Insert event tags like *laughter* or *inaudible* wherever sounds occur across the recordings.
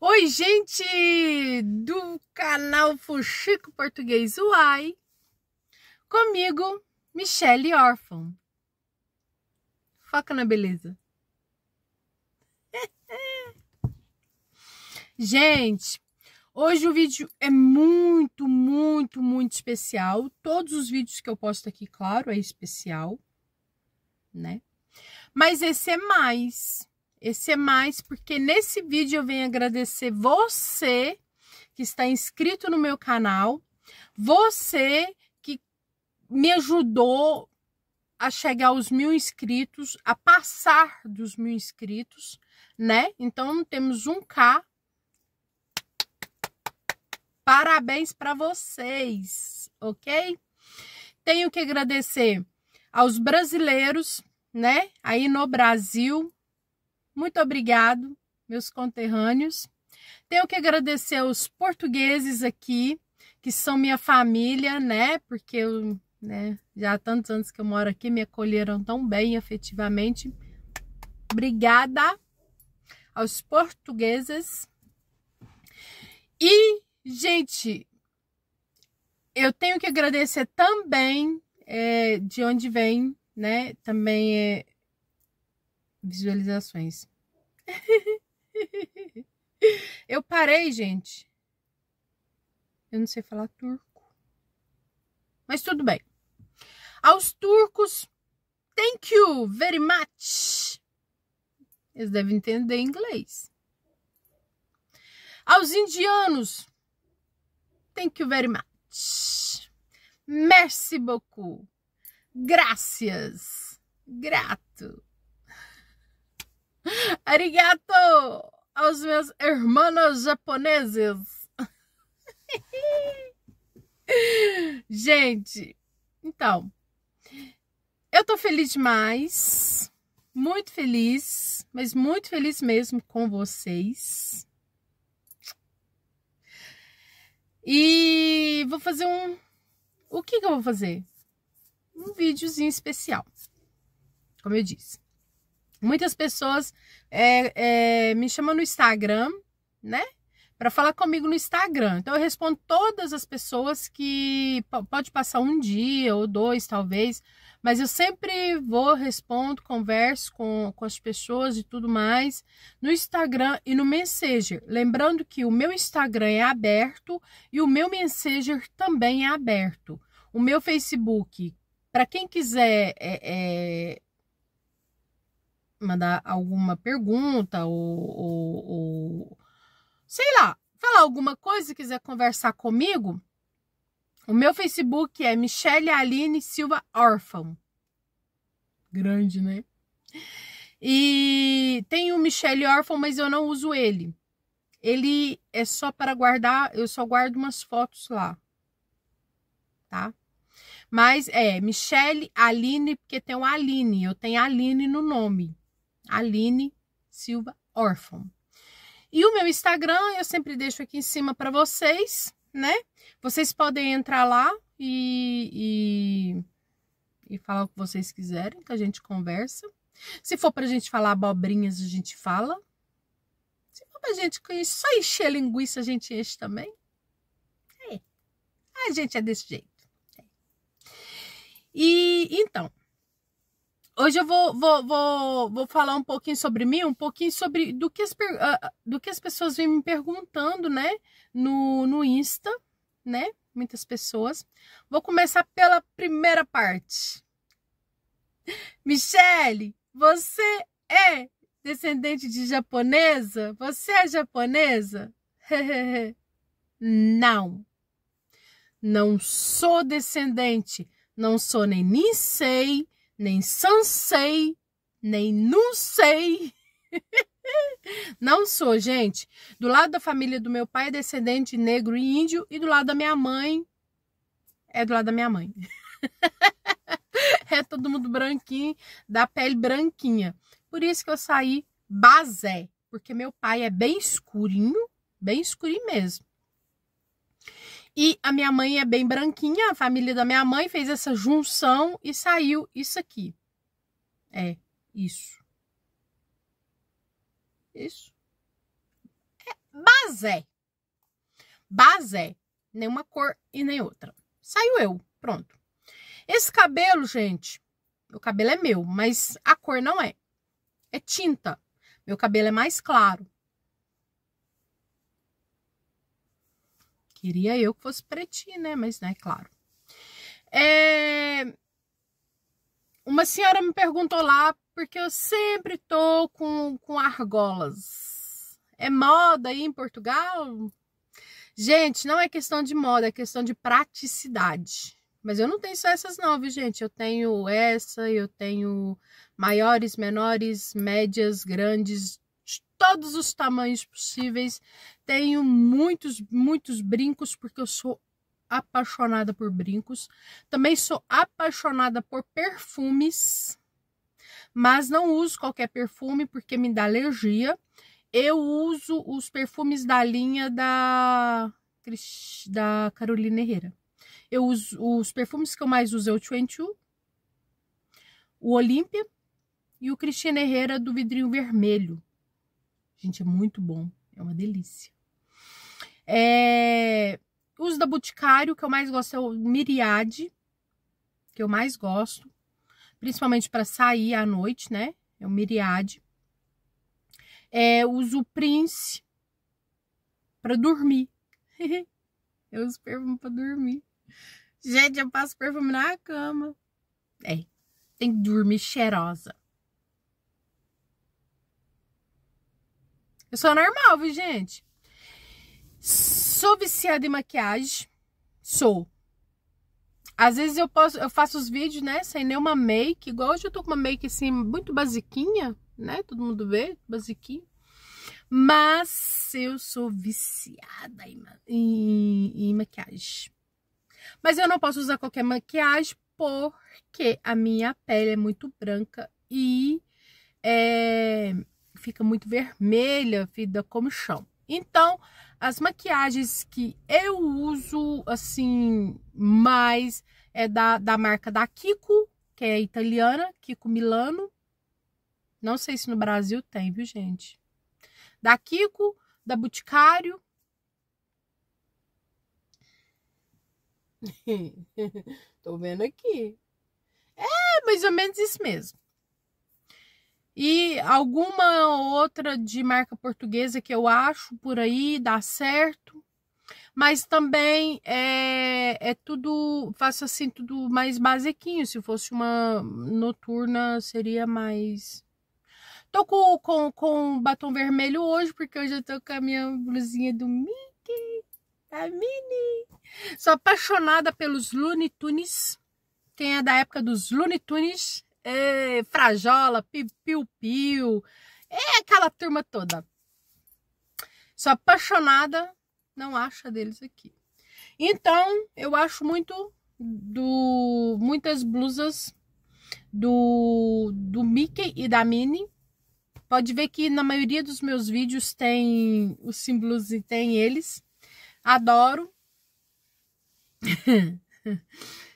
Oi, gente do canal Fuxico Português Uai. Comigo, Michelle Orfão. Foca na beleza. *laughs* gente, hoje o vídeo é muito, muito, muito especial. Todos os vídeos que eu posto aqui, claro, é especial, né? Mas esse é mais. Esse é mais porque nesse vídeo eu venho agradecer você que está inscrito no meu canal, você que me ajudou a chegar aos mil inscritos, a passar dos mil inscritos, né? Então temos um K. Parabéns para vocês, ok? Tenho que agradecer aos brasileiros, né? Aí no Brasil, muito obrigado, meus conterrâneos. Tenho que agradecer aos portugueses aqui, que são minha família, né? Porque eu, né, já há tantos anos que eu moro aqui, me acolheram tão bem afetivamente. Obrigada aos portugueses. E, gente, eu tenho que agradecer também é, de onde vem, né? Também é, visualizações. *laughs* Eu parei, gente. Eu não sei falar turco. Mas tudo bem. Aos turcos, thank you very much. Eles devem entender inglês. Aos indianos, thank you very much. Merci beaucoup. Gracias. Grato. Arigato aos meus irmãos japoneses. *laughs* Gente, então, eu tô feliz demais, muito feliz, mas muito feliz mesmo com vocês. E vou fazer um. O que, que eu vou fazer? Um videozinho especial, como eu disse. Muitas pessoas é, é, me chamam no Instagram, né? Para falar comigo no Instagram. Então eu respondo todas as pessoas que pode passar um dia ou dois, talvez, mas eu sempre vou, respondo, converso com, com as pessoas e tudo mais no Instagram e no Messenger. Lembrando que o meu Instagram é aberto e o meu Messenger também é aberto. O meu Facebook, para quem quiser é, é mandar alguma pergunta ou, ou, ou sei lá, falar alguma coisa e quiser conversar comigo, o meu Facebook é Michelle Aline Silva Órfão. Grande, né? E tem o Michelle Órfão, mas eu não uso ele. Ele é só para guardar, eu só guardo umas fotos lá. Tá? Mas é Michelle Aline, porque tem o Aline, eu tenho Aline no nome. Aline Silva Orphan. E o meu Instagram eu sempre deixo aqui em cima para vocês, né? Vocês podem entrar lá e, e, e falar o que vocês quiserem, que a gente conversa. Se for para a gente falar abobrinhas, a gente fala. Se for para a gente só encher linguiça, a gente enche também. É. A gente é desse jeito. É. E então hoje eu vou, vou, vou, vou falar um pouquinho sobre mim, um pouquinho sobre do que as, do que as pessoas vêm me perguntando, né? No, no Insta, né? Muitas pessoas. Vou começar pela primeira parte. *laughs* Michele, você é descendente de japonesa? Você é japonesa? *laughs* não. Não sou descendente. Não sou nem sei nem sansei, nem não sei. *laughs* Não sou, gente. Do lado da família do meu pai é descendente negro e índio, e do lado da minha mãe é do lado da minha mãe. *laughs* é todo mundo branquinho, da pele branquinha. Por isso que eu saí basé, porque meu pai é bem escurinho, bem escurinho mesmo. E a minha mãe é bem branquinha, a família da minha mãe fez essa junção e saiu isso aqui. É, isso. Isso. É basé. Basé. Nenhuma cor e nem outra. Saiu eu. Pronto. Esse cabelo, gente, meu cabelo é meu, mas a cor não é. É tinta. Meu cabelo é mais claro. Queria eu que fosse pretinho, né? Mas, né, claro. É... Uma senhora me perguntou lá, porque eu sempre tô com, com argolas. É moda aí em Portugal? Gente, não é questão de moda, é questão de praticidade. Mas eu não tenho só essas não, viu, gente? Eu tenho essa, eu tenho maiores, menores, médias, grandes, todos os tamanhos possíveis. Tenho muitos, muitos brincos, porque eu sou apaixonada por brincos. Também sou apaixonada por perfumes, mas não uso qualquer perfume porque me dá alergia. Eu uso os perfumes da linha da, da Carolina Herrera. Eu uso os perfumes que eu mais uso é o 22, o Olímpia e o Cristina Herrera do vidrinho vermelho. Gente, é muito bom. É uma delícia. É... Os da Boticário, que eu mais gosto é o Miriade, que eu mais gosto. Principalmente para sair à noite, né? É o Miriade. É, uso o Prince para dormir. *laughs* eu uso perfume para dormir. Gente, eu passo perfume na cama. É, tem que dormir cheirosa. Eu sou normal, viu, gente? Sou viciada em maquiagem. Sou. Às vezes eu posso, eu faço os vídeos, né, sem nenhuma make, igual hoje eu tô com uma make assim muito basiquinha, né? Todo mundo vê, basiquinha. Mas eu sou viciada em, em, em maquiagem. Mas eu não posso usar qualquer maquiagem porque a minha pele é muito branca e é, fica muito vermelha, fica como chão. Então, as maquiagens que eu uso, assim, mais é da, da marca da Kiko, que é italiana, Kiko Milano. Não sei se no Brasil tem, viu, gente? Da Kiko, da Boticário. *laughs* Tô vendo aqui. É mais ou menos isso mesmo e alguma outra de marca portuguesa que eu acho por aí dá certo. Mas também é, é tudo, faço assim, tudo mais basiquinho. Se fosse uma noturna, seria mais. Tô com, com, com batom vermelho hoje, porque eu já tô com a minha blusinha do Mickey, da Minnie. Sou apaixonada pelos Looney Tunes. Quem é da época dos Looney Tunes é, Frajola, Piu-Piu, é aquela turma toda. Sou apaixonada, não acha deles aqui. Então, eu acho muito do muitas blusas do, do Mickey e da Minnie. Pode ver que na maioria dos meus vídeos tem os símbolos e tem eles. Adoro. *laughs*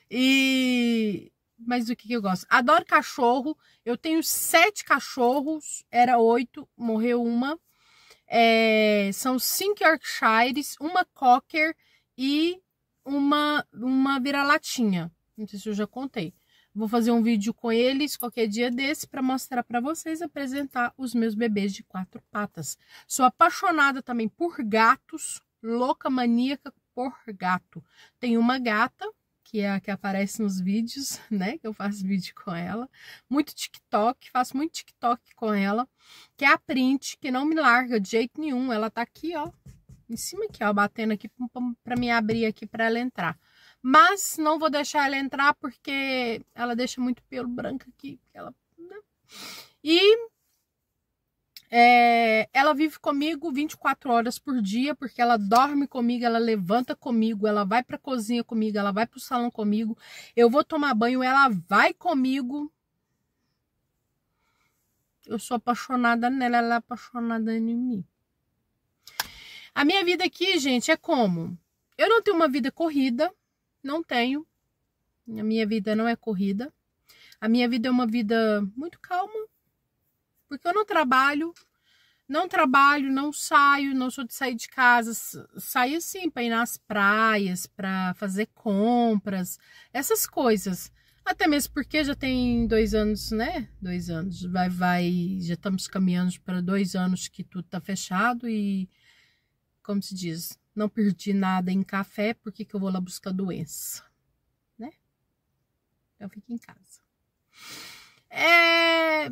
e mas do que eu gosto? Adoro cachorro. Eu tenho sete cachorros, era oito, morreu uma. É, são cinco Yorkshires, uma Cocker e uma, uma vira-latinha. Não sei se eu já contei. Vou fazer um vídeo com eles qualquer dia desse para mostrar para vocês apresentar os meus bebês de quatro patas. Sou apaixonada também por gatos, louca maníaca por gato. Tenho uma gata que é a que aparece nos vídeos, *laughs* né? Que eu faço vídeo com ela. Muito TikTok, faço muito TikTok com ela. Que é a print, que não me larga de jeito nenhum. Ela tá aqui, ó. Em cima aqui, ó. Batendo aqui pra me abrir aqui pra ela entrar. Mas não vou deixar ela entrar porque ela deixa muito pelo branco aqui. Ela... Né? E é, ela vive comigo 24 horas por dia, porque ela dorme comigo, ela levanta comigo, ela vai para a cozinha comigo, ela vai para o salão comigo. Eu vou tomar banho, ela vai comigo. Eu sou apaixonada nela, ela é apaixonada em mim. A minha vida aqui, gente, é como? Eu não tenho uma vida corrida, não tenho. A minha vida não é corrida. A minha vida é uma vida muito calma, porque eu não trabalho, não trabalho, não saio, não sou de sair de casa. Saio sim para ir nas praias, para fazer compras, essas coisas. Até mesmo porque já tem dois anos, né? Dois anos. Vai, vai, já estamos caminhando para dois anos que tudo está fechado e, como se diz, não perdi nada em café, porque que eu vou lá buscar doença, né? Então fique em casa. É,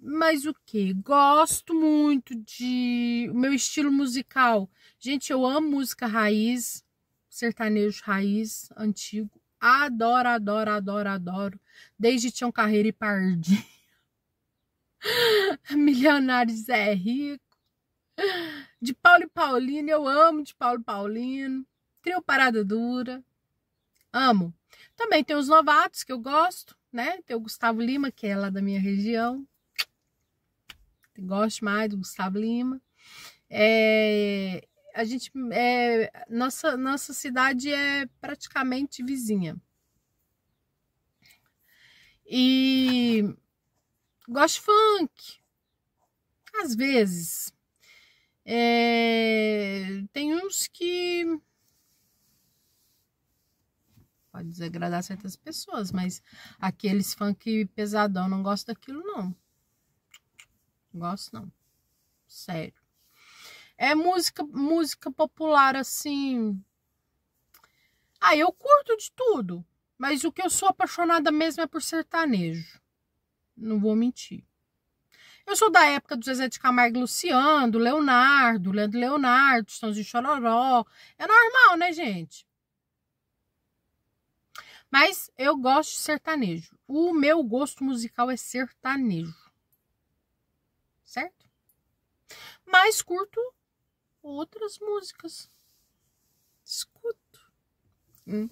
mas o que? Gosto muito de o meu estilo musical. Gente, eu amo música raiz, sertanejo raiz, antigo. Adoro, adoro, adoro, adoro. Desde Tião Carreira e pardinho *laughs* Milionários é rico. De Paulo e Paulino, eu amo de Paulo e Paulino. Trio Parada Dura. Amo. Também tem os novatos que eu gosto, né? Tem o Gustavo Lima, que é lá da minha região gosto mais do Gustavo Lima. É, a gente é, nossa nossa cidade é praticamente vizinha e gosto funk às vezes é, tem uns que pode desagradar certas pessoas mas aqueles funk pesadão não gosto daquilo não não gosto, não. Sério. É música, música popular, assim. Ah, eu curto de tudo. Mas o que eu sou apaixonada mesmo é por sertanejo. Não vou mentir. Eu sou da época do Zezé de Camargo e Luciano, do Leonardo, Leandro Leonardo, Estãozinho Chororó. É normal, né, gente? Mas eu gosto de sertanejo. O meu gosto musical é sertanejo certo? Mas curto outras músicas. Escuto. Hum.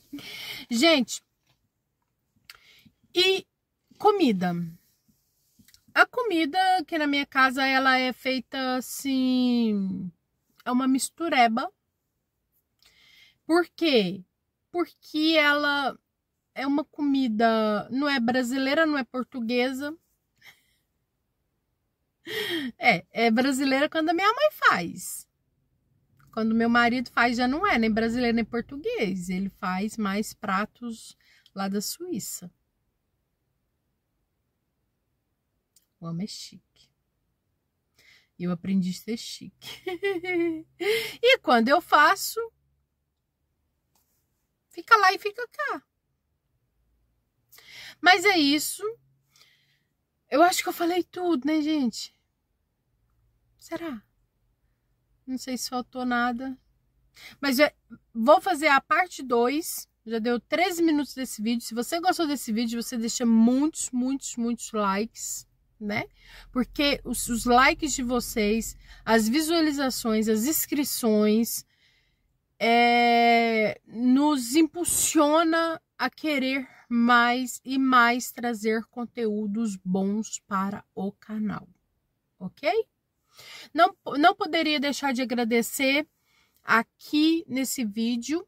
Gente, e comida. A comida que na minha casa ela é feita assim, é uma mistureba. Por quê? Porque ela é uma comida, não é brasileira, não é portuguesa, é, é brasileira quando a minha mãe faz. Quando meu marido faz, já não é nem brasileiro nem português. Ele faz mais pratos lá da Suíça. O homem é chique. Eu aprendi a ser chique. *laughs* e quando eu faço, fica lá e fica cá. Mas é isso. Eu acho que eu falei tudo, né, gente? Será? Não sei se faltou nada. Mas vou fazer a parte 2. Já deu 13 minutos desse vídeo. Se você gostou desse vídeo, você deixa muitos, muitos, muitos likes, né? Porque os, os likes de vocês, as visualizações, as inscrições, é, nos impulsiona a querer mais e mais trazer conteúdos bons para o canal, ok? Não, não poderia deixar de agradecer aqui nesse vídeo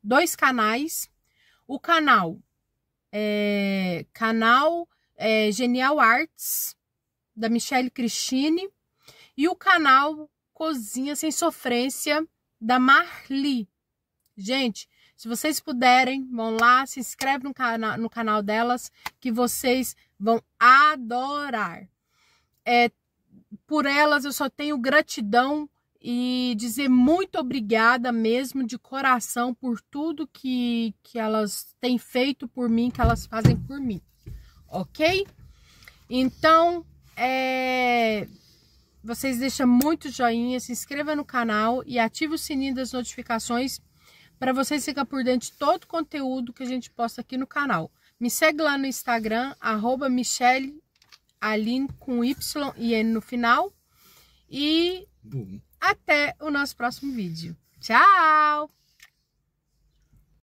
dois canais. O canal é, canal é, Genial Arts da Michelle Cristine e o canal Cozinha Sem Sofrência da Marli. Gente, se vocês puderem, vão lá, se inscreve no, cana no canal delas que vocês vão adorar. É, por elas eu só tenho gratidão e dizer muito obrigada mesmo de coração por tudo que, que elas têm feito por mim, que elas fazem por mim, ok? Então, é, vocês deixam muito joinha, se inscreva no canal e ative o sininho das notificações para vocês ficar por dentro de todo o conteúdo que a gente posta aqui no canal. Me segue lá no Instagram, arroba Michelle Aline com Y e N no final. E Bum. até o nosso próximo vídeo. Tchau!